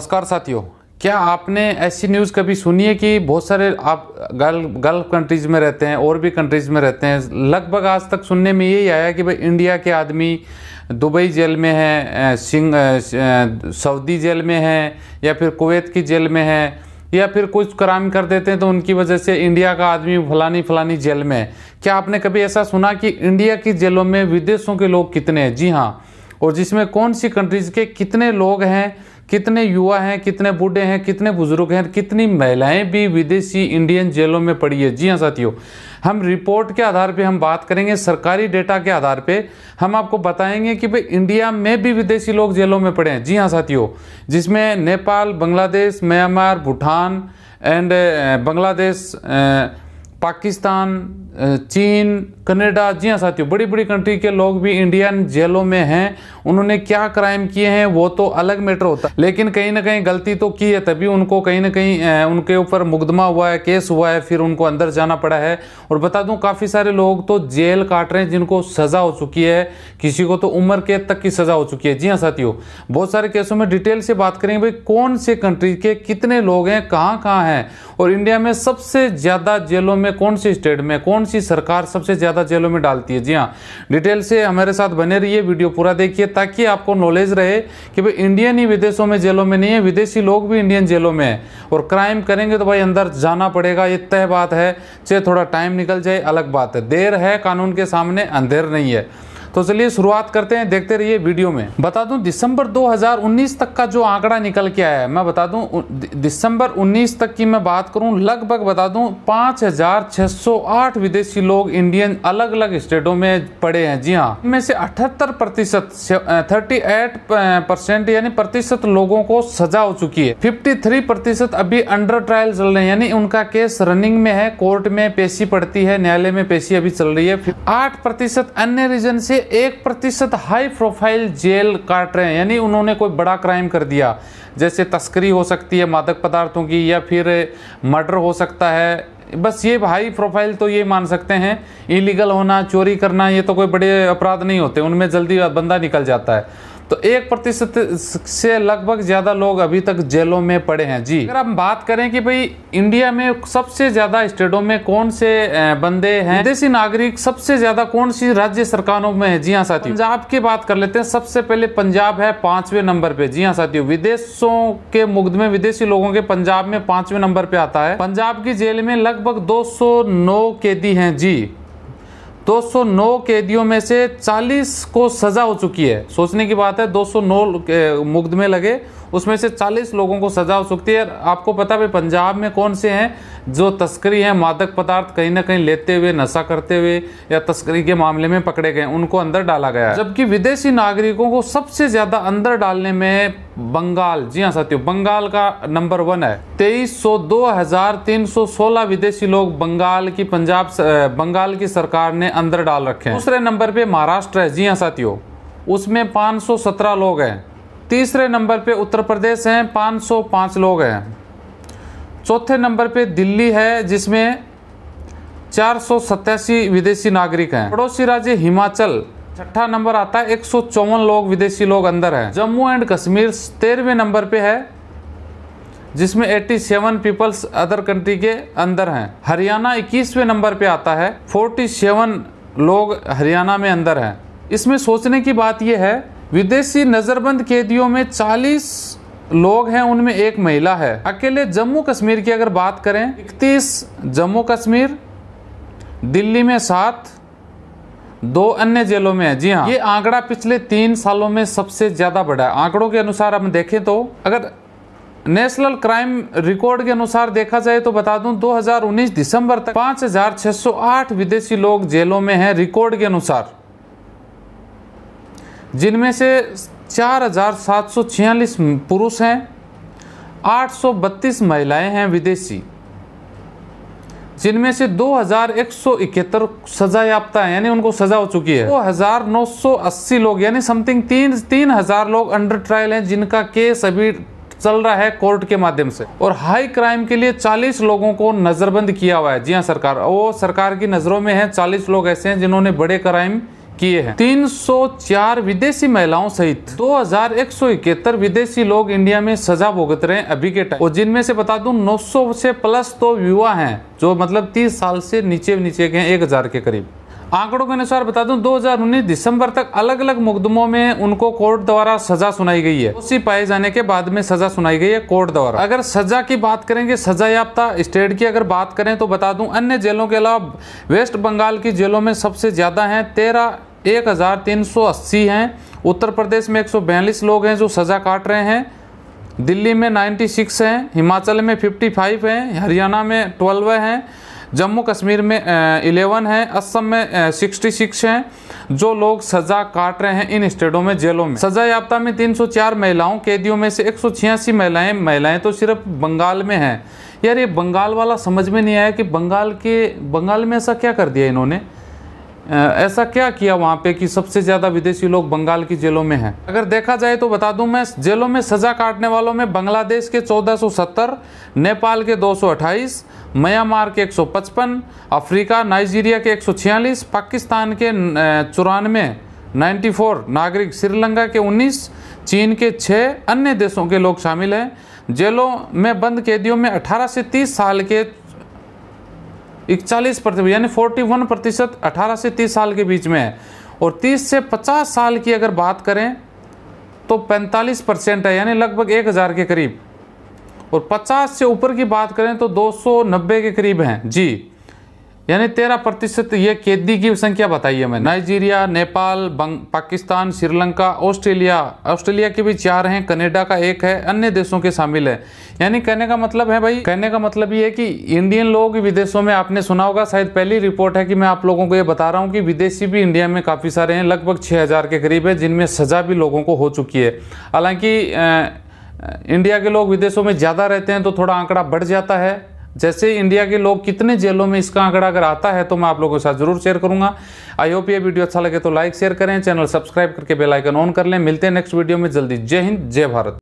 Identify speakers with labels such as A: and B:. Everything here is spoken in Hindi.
A: नमस्कार साथियों क्या आपने ऐसी न्यूज़ कभी सुनी है कि बहुत सारे आप गल गल्फ कंट्रीज़ में रहते हैं और भी कंट्रीज़ में रहते हैं लगभग आज तक सुनने में यही आया कि भाई इंडिया के आदमी दुबई जेल में हैं सिंह सऊदी जेल में हैं या फिर कुवैत की जेल में हैं या फिर कुछ क्राइम कर देते हैं तो उनकी वजह से इंडिया का आदमी फलानी फलानी जेल में है क्या आपने कभी ऐसा सुना कि इंडिया की जेलों में विदेशों के लोग कितने हैं जी हाँ और जिसमें कौन सी कंट्रीज़ के कितने लोग हैं कितने युवा हैं कितने बूढ़े हैं कितने बुजुर्ग हैं कितनी महिलाएं भी विदेशी इंडियन जेलों में पड़ी है जी हाँ साथियों हम रिपोर्ट के आधार पे हम बात करेंगे सरकारी डेटा के आधार पे हम आपको बताएंगे कि भाई इंडिया में भी विदेशी लोग जेलों में पड़े हैं जी हाँ साथियों जिसमें नेपाल बांग्लादेश म्यांमार भूटान एंड बांग्लादेश पाकिस्तान चीन कनाडा जी हाँ साथियों बड़ी बड़ी कंट्री के लोग भी इंडियन जेलों में हैं उन्होंने क्या क्राइम किए हैं वो तो अलग मैटर होता है लेकिन कहीं ना कहीं गलती तो की है तभी उनको कहीं ना कहीं उनके ऊपर मुकदमा हुआ है केस हुआ है फिर उनको अंदर जाना पड़ा है और बता दूं काफ़ी सारे लोग तो जेल काट रहे हैं जिनको सज़ा हो चुकी है किसी को तो उम्र कैद तक की सज़ा हो चुकी है जी हाँ साथियों बहुत सारे केसों में डिटेल से बात करेंगे भाई कौन से कंट्री के कितने लोग हैं कहाँ कहाँ हैं और इंडिया में सबसे ज़्यादा जेलों में कौन से स्टेट में कौन सी सरकार सबसे ज़्यादा जेलों में डालती है जी हाँ डिटेल से हमारे साथ बने रहिए वीडियो पूरा देखिए ताकि आपको नॉलेज रहे कि भाई इंडियन ही विदेशों में जेलों में नहीं है विदेशी लोग भी इंडियन जेलों में है और क्राइम करेंगे तो भाई अंदर जाना पड़ेगा ये तय बात है चाहे थोड़ा टाइम निकल जाए अलग बात है देर है कानून के सामने अंधेर नहीं है तो चलिए शुरुआत करते हैं देखते रहिए वीडियो में बता दूं दिसंबर 2019 तक का जो आंकड़ा निकल के आया है मैं बता दूं दिसंबर 19 तक की मैं बात करूं लगभग बता दूं 5,608 विदेशी लोग इंडियन अलग अलग स्टेटों में पड़े हैं जी हाँ इनमें से अठहत्तर प्रतिशत थर्टी परसेंट यानी प्रतिशत लोगों को सजा हो चुकी है फिफ्टी प्रतिशत अभी अंडर ट्रायल चल रहे हैं यानी उनका केस रनिंग में है कोर्ट में पेशी पड़ती है न्यायालय में पेशी अभी चल रही है आठ प्रतिशत अन्य रीजन से एक प्रतिशत हाई प्रोफाइल जेल काट रहे हैं यानी उन्होंने कोई बड़ा क्राइम कर दिया जैसे तस्करी हो सकती है मादक पदार्थों की या फिर मर्डर हो सकता है बस ये हाई प्रोफाइल तो ये मान सकते हैं इलीगल होना चोरी करना ये तो कोई बड़े अपराध नहीं होते उनमें जल्दी बंदा निकल जाता है तो एक प्रतिशत से लगभग ज़्यादा लोग अभी तक जेलों में पड़े हैं जी अगर हम बात करें कि भाई इंडिया में सबसे ज़्यादा स्टेटों में कौन से बंदे हैं विदेशी नागरिक सबसे ज़्यादा कौन सी राज्य सरकारों में है जी हाँ साथियों पंजाब की बात कर लेते हैं सबसे पहले पंजाब है पांचवें नंबर पे जी हाँ साथियों विदेशों के मुग्ध में विदेशी लोगों के पंजाब में पांचवें नंबर पे आता है पंजाब की जेल में लगभग दो कैदी हैं जी 209 कैदियों में से 40 को सज़ा हो चुकी है सोचने की बात है 209 मुकदमे लगे उसमें से 40 लोगों को सज़ा हो चुकी है आपको पता भाई पंजाब में कौन से हैं जो तस्करी हैं मादक पदार्थ कहीं ना कहीं लेते हुए नशा करते हुए या तस्करी के मामले में पकड़े गए उनको अंदर डाला गया जबकि विदेशी नागरिकों को सबसे ज़्यादा अंदर डालने में बंगाल जी हाँ साथियों बंगाल का नंबर वन है तेईस सौ दो हजार तीन सौ सोलह विदेशी लोग बंगाल की पंजाब बंगाल की सरकार ने अंदर डाल रखे हैं दूसरे नंबर पे महाराष्ट्र है जी हाँ साथियों उसमें पाँच सौ सत्रह लोग हैं तीसरे नंबर पे उत्तर प्रदेश हैं पाँच सौ पाँच लोग हैं चौथे नंबर पे दिल्ली है जिसमें चार विदेशी नागरिक हैं पड़ोसी राज्य हिमाचल छठा नंबर आता है एक लोग विदेशी लोग अंदर हैं जम्मू एंड कश्मीर तेरहवें नंबर पे है जिसमें 87 पीपल्स अदर कंट्री के अंदर हैं हरियाणा 21वें नंबर पे आता है 47 लोग हरियाणा में अंदर हैं इसमें सोचने की बात यह है विदेशी नज़रबंद कैदियों में 40 लोग हैं उनमें एक महिला है अकेले जम्मू कश्मीर की अगर बात करें इकतीस जम्मू कश्मीर दिल्ली में सात दो अन्य जेलों में है जी हाँ ये आंकड़ा पिछले तीन सालों में सबसे ज्यादा बढ़ा है आंकड़ों के अनुसार हम देखें तो अगर नेशनल क्राइम रिकॉर्ड के अनुसार देखा जाए तो बता दूं 2019 दिसंबर तक 5,608 विदेशी लोग जेलों में हैं रिकॉर्ड के अनुसार जिनमें से 4,746 पुरुष हैं 832 महिलाएं हैं विदेशी जिनमें से दो हजार एक सौ इकहत्तर सजा याफ्ता है यानी उनको सजा हो चुकी है दो हजार नौ सौ अस्सी लोग यानी समथिंग तीन तीन हजार लोग अंडर ट्रायल हैं जिनका केस अभी चल रहा है कोर्ट के माध्यम से और हाई क्राइम के लिए 40 लोगों को नजरबंद किया हुआ है जी हाँ सरकार वो सरकार की नजरों में है 40 लोग ऐसे हैं जिन्होंने बड़े क्राइम किए हैं 304 विदेशी महिलाओं सहित दो विदेशी लोग इंडिया में सजा भुगत रहे हैं अभी के टाइम और जिनमें से बता दू 900 से प्लस तो युवा हैं जो मतलब 30 साल से नीचे नीचे के हैं 1000 के करीब आंकड़ों के अनुसार बता दूं 2019 दिसंबर तक अलग अलग मुकदमों में उनको कोर्ट द्वारा सजा सुनाई गई है उसी पाए जाने के बाद में सजा सुनाई गई है कोर्ट द्वारा अगर सजा की बात करेंगे सजा याफ्ता स्टेट की अगर बात करें तो बता दूं अन्य जेलों के अलावा वेस्ट बंगाल की जेलों में सबसे ज्यादा है तेरह एक हज़ार तीन सौ अस्सी हैं उत्तर प्रदेश में एक सौ बयालीस लोग हैं जो सज़ा काट रहे हैं दिल्ली में नाइन्टी सिक्स हैं हिमाचल में फिफ्टी फाइव हैं हरियाणा में ट्वेल्व हैं जम्मू कश्मीर में इलेवन हैं असम में सिक्सटी सिक्स हैं जो लोग सज़ा काट रहे हैं इन स्टेटों में जेलों में सज़ा याफ्ता में तीन सौ चार महिलाओं कैदियों में से एक सौ छियासी महिलाएँ महिलाएँ तो सिर्फ बंगाल में हैं यार ये बंगाल वाला समझ में नहीं आया कि बंगाल के बंगाल में ऐसा क्या कर दिया इन्होंने ऐसा क्या किया वहाँ पे कि सबसे ज़्यादा विदेशी लोग बंगाल की जेलों में हैं अगर देखा जाए तो बता दूं मैं जेलों में सज़ा काटने वालों में बांग्लादेश के 1470, नेपाल के 228, म्यांमार के 155, अफ्रीका नाइजीरिया के 146, पाकिस्तान के चौरानवे 94 नागरिक श्रीलंका के 19, चीन के 6 अन्य देशों के लोग शामिल हैं जेलों में बंद कैदियों में अठारह से तीस साल के इकतालीस प्रतिशत यानी फोर्टी वन प्रतिशत अठारह से तीस साल के बीच में है और तीस से पचास साल की अगर बात करें तो पैंतालीस परसेंट है यानी लगभग एक हज़ार के करीब और पचास से ऊपर की बात करें तो दो सौ नब्बे के करीब हैं जी यानी तेरह प्रतिशत ये कैदी की संख्या बताई है Nigeria Nepal Pakistan Sri Lanka Australia Australia के भी चार हैं कनेडा का एक है अन्य देशों के शामिल है यानी कहने का मतलब है भाई कहने का मतलब ये है कि इंडियन लोग विदेशों में आपने सुना होगा शायद पहली रिपोर्ट है कि मैं आप लोगों को ये बता रहा हूँ कि विदेशी भी इंडिया में काफ़ी सारे हैं लगभग छः के करीब है जिनमें सजा भी लोगों को हो चुकी है हालांकि इंडिया के लोग विदेशों में ज़्यादा रहते हैं तो थोड़ा आंकड़ा बढ़ जाता है जैसे इंडिया के लोग कितने जेलों में इसका आंकड़ा अगर आता है तो मैं आप लोगों के साथ जरूर शेयर करूंगा आई होप ये वीडियो अच्छा लगे तो लाइक शेयर करें चैनल सब्सक्राइब करके बेलाइकन ऑन कर लें मिलते हैं नेक्स्ट वीडियो में जल्दी जय हिंद जय भारत